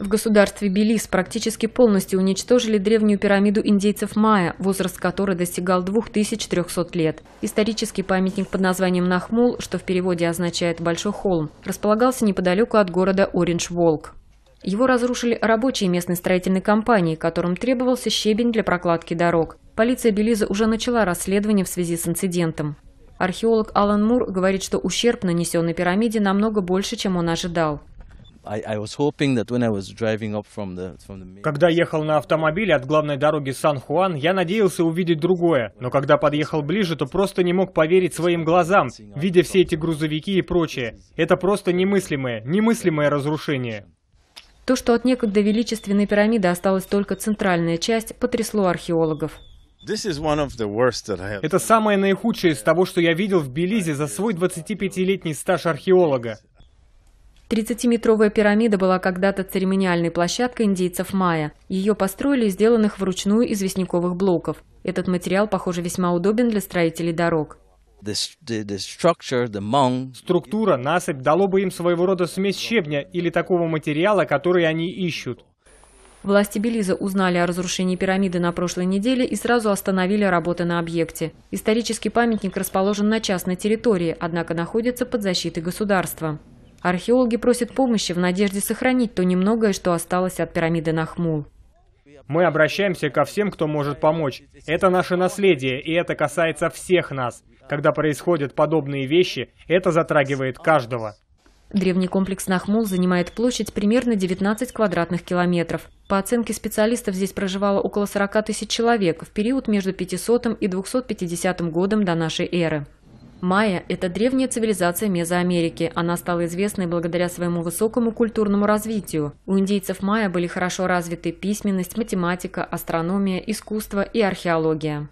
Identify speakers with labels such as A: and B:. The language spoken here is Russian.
A: В государстве Белиз практически полностью уничтожили древнюю пирамиду индейцев майя, возраст которой достигал 2300 лет. Исторический памятник под названием Нахмул, что в переводе означает «большой холм», располагался неподалеку от города Ориндж-Волк. Его разрушили рабочие местной строительной компании, которым требовался щебень для прокладки дорог. Полиция Белиза уже начала расследование в связи с инцидентом. Археолог Алан Мур говорит, что ущерб, нанесенный пирамиде, намного больше, чем он ожидал.
B: Когда ехал на автомобиле от главной дороги Сан-Хуан, я надеялся увидеть другое, но когда подъехал ближе, то просто не мог поверить своим глазам, видя все эти грузовики и прочее. Это просто немыслимое, немыслимое разрушение.
A: То, что от некогда величественной пирамиды осталась только центральная часть, потрясло археологов.
B: Это самое наихудшее из того, что я видел в Белизе за свой 25-летний стаж археолога.
A: 30-метровая пирамида была когда-то церемониальной площадкой индейцев майя. Ее построили из сделанных вручную известняковых блоков. Этот материал, похоже, весьма удобен для строителей дорог.
B: Структура, насыпь дало бы им своего рода смесь щебня или такого материала, который они ищут.
A: Власти Белиза узнали о разрушении пирамиды на прошлой неделе и сразу остановили работы на объекте. Исторический памятник расположен на частной территории, однако находится под защитой государства. Археологи просят помощи в надежде сохранить то немногое, что осталось от пирамиды Нахмул.
B: Мы обращаемся ко всем, кто может помочь. Это наше наследие, и это касается всех нас. Когда происходят подобные вещи, это затрагивает каждого.
A: Древний комплекс Нахмул занимает площадь примерно 19 квадратных километров. По оценке специалистов, здесь проживало около 40 тысяч человек в период между 500 и 250 годом до нашей эры. Майя – это древняя цивилизация Мезоамерики. Она стала известной благодаря своему высокому культурному развитию. У индейцев майя были хорошо развиты письменность, математика, астрономия, искусство и археология.